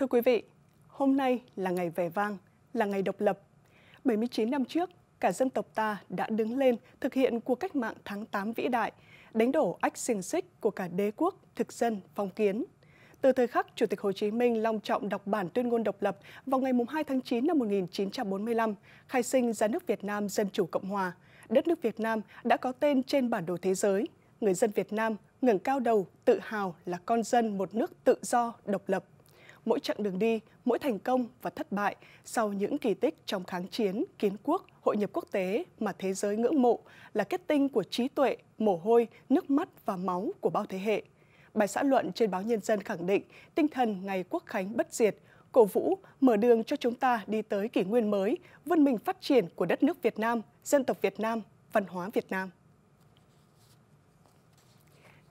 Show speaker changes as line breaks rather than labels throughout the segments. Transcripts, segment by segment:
Thưa quý vị, hôm nay là ngày vẻ vang, là ngày độc lập. 79 năm trước, cả dân tộc ta đã đứng lên thực hiện cuộc cách mạng tháng 8 vĩ đại, đánh đổ ách xiềng xích của cả đế quốc, thực dân, phong kiến. Từ thời khắc Chủ tịch Hồ Chí Minh long trọng đọc bản tuyên ngôn độc lập vào ngày 2 tháng 9 năm 1945, khai sinh ra nước Việt Nam Dân Chủ Cộng Hòa, đất nước Việt Nam đã có tên trên bản đồ thế giới. Người dân Việt Nam ngẩng cao đầu tự hào là con dân một nước tự do, độc lập mỗi chặng đường đi, mỗi thành công và thất bại sau những kỳ tích trong kháng chiến, kiến quốc, hội nhập quốc tế mà thế giới ngưỡng mộ là kết tinh của trí tuệ, mồ hôi, nước mắt và máu của bao thế hệ. Bài xã luận trên báo Nhân dân khẳng định tinh thần ngày quốc khánh bất diệt, cổ vũ mở đường cho chúng ta đi tới kỷ nguyên mới, vươn mình phát triển của đất nước Việt Nam, dân tộc Việt Nam, văn hóa Việt Nam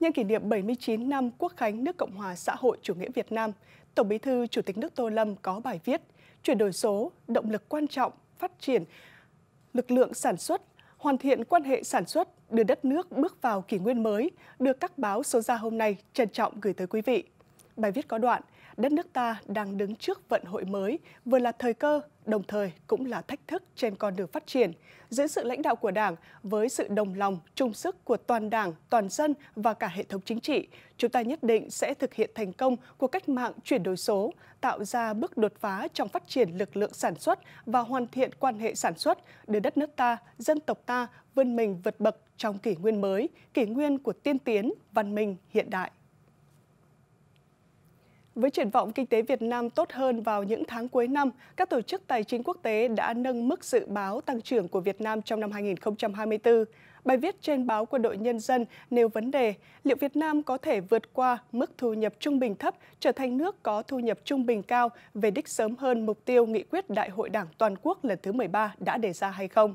nhân kỷ niệm 79 năm Quốc khánh nước Cộng hòa xã hội chủ nghĩa Việt Nam, Tổng Bí thư Chủ tịch nước Tô Lâm có bài viết Chuyển đổi số, động lực quan trọng, phát triển lực lượng sản xuất, hoàn thiện quan hệ sản xuất, đưa đất nước bước vào kỷ nguyên mới, được các báo số ra hôm nay trân trọng gửi tới quý vị. Bài viết có đoạn đất nước ta đang đứng trước vận hội mới, vừa là thời cơ, đồng thời cũng là thách thức trên con đường phát triển. Dưới sự lãnh đạo của Đảng, với sự đồng lòng, chung sức của toàn Đảng, toàn dân và cả hệ thống chính trị, chúng ta nhất định sẽ thực hiện thành công của cách mạng chuyển đổi số, tạo ra bước đột phá trong phát triển lực lượng sản xuất và hoàn thiện quan hệ sản xuất, đưa đất nước ta, dân tộc ta vươn mình vượt bậc trong kỷ nguyên mới, kỷ nguyên của tiên tiến, văn minh hiện đại. Với triển vọng kinh tế Việt Nam tốt hơn vào những tháng cuối năm, các tổ chức tài chính quốc tế đã nâng mức dự báo tăng trưởng của Việt Nam trong năm 2024. Bài viết trên báo Quân đội Nhân dân nêu vấn đề liệu Việt Nam có thể vượt qua mức thu nhập trung bình thấp trở thành nước có thu nhập trung bình cao về đích sớm hơn mục tiêu nghị quyết Đại hội Đảng toàn quốc lần thứ 13 đã đề ra hay không.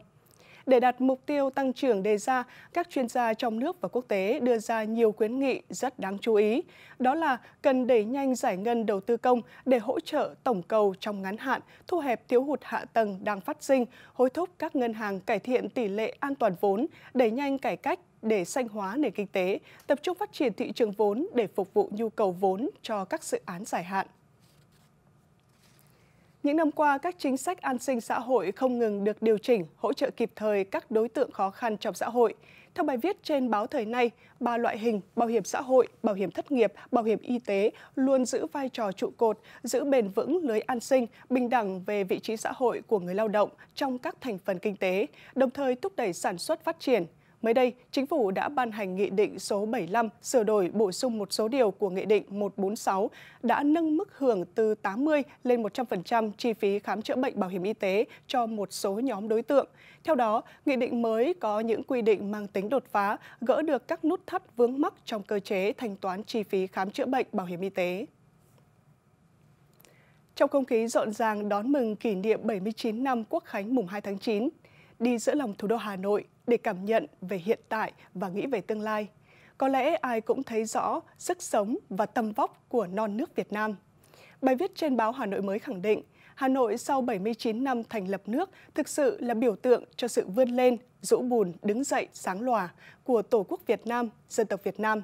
Để đạt mục tiêu tăng trưởng đề ra, các chuyên gia trong nước và quốc tế đưa ra nhiều khuyến nghị rất đáng chú ý. Đó là cần đẩy nhanh giải ngân đầu tư công để hỗ trợ tổng cầu trong ngắn hạn, thu hẹp thiếu hụt hạ tầng đang phát sinh, hối thúc các ngân hàng cải thiện tỷ lệ an toàn vốn, đẩy nhanh cải cách để sanh hóa nền kinh tế, tập trung phát triển thị trường vốn để phục vụ nhu cầu vốn cho các dự án dài hạn. Những năm qua, các chính sách an sinh xã hội không ngừng được điều chỉnh, hỗ trợ kịp thời các đối tượng khó khăn trong xã hội. Theo bài viết trên báo thời nay, ba loại hình bảo hiểm xã hội, bảo hiểm thất nghiệp, bảo hiểm y tế luôn giữ vai trò trụ cột, giữ bền vững lưới an sinh, bình đẳng về vị trí xã hội của người lao động trong các thành phần kinh tế, đồng thời thúc đẩy sản xuất phát triển. Mới đây, Chính phủ đã ban hành Nghị định số 75 sửa đổi bổ sung một số điều của Nghị định 146 đã nâng mức hưởng từ 80 lên 100% chi phí khám chữa bệnh bảo hiểm y tế cho một số nhóm đối tượng. Theo đó, Nghị định mới có những quy định mang tính đột phá, gỡ được các nút thắt vướng mắc trong cơ chế thanh toán chi phí khám chữa bệnh bảo hiểm y tế. Trong không khí rộn ràng đón mừng kỷ niệm 79 năm Quốc khánh mùng 2 tháng 9, đi giữa lòng thủ đô Hà Nội, để cảm nhận về hiện tại và nghĩ về tương lai. Có lẽ ai cũng thấy rõ sức sống và tầm vóc của non nước Việt Nam. Bài viết trên báo Hà Nội mới khẳng định, Hà Nội sau 79 năm thành lập nước thực sự là biểu tượng cho sự vươn lên, rũ bùn, đứng dậy, sáng lòa của Tổ quốc Việt Nam, dân tộc Việt Nam.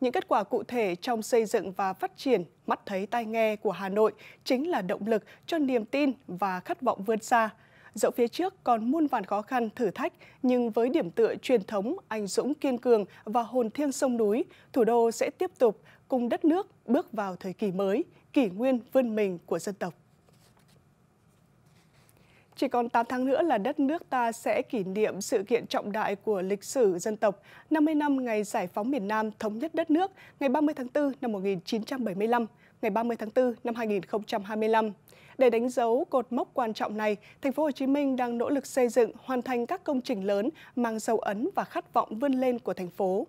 Những kết quả cụ thể trong xây dựng và phát triển mắt thấy tai nghe của Hà Nội chính là động lực cho niềm tin và khát vọng vươn xa, Dẫu phía trước còn muôn vàn khó khăn, thử thách, nhưng với điểm tựa truyền thống, anh dũng kiên cường và hồn thiêng sông núi, thủ đô sẽ tiếp tục cùng đất nước bước vào thời kỳ mới, kỷ nguyên vươn mình của dân tộc. Chỉ còn 8 tháng nữa là đất nước ta sẽ kỷ niệm sự kiện trọng đại của lịch sử dân tộc, 50 năm ngày giải phóng miền Nam thống nhất đất nước, ngày 30 tháng 4 năm 1975 ngày 30 tháng 4 năm 2025. Để đánh dấu cột mốc quan trọng này, thành phố Hồ Chí Minh đang nỗ lực xây dựng, hoàn thành các công trình lớn mang dấu ấn và khát vọng vươn lên của thành phố.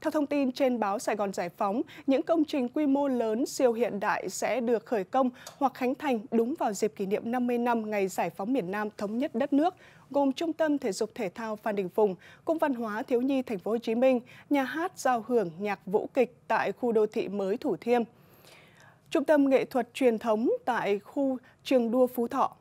Theo thông tin trên báo Sài Gòn Giải phóng, những công trình quy mô lớn siêu hiện đại sẽ được khởi công hoặc khánh thành đúng vào dịp kỷ niệm 50 năm ngày Giải phóng miền Nam thống nhất đất nước, gồm Trung tâm Thể dục Thể thao Phan Đình Phùng, Cung văn hóa Thiếu nhi Thành phố Hồ Chí Minh, nhà hát giao hưởng nhạc vũ kịch tại khu đô thị mới Thủ Thiêm. Trung tâm nghệ thuật truyền thống tại khu trường đua Phú Thọ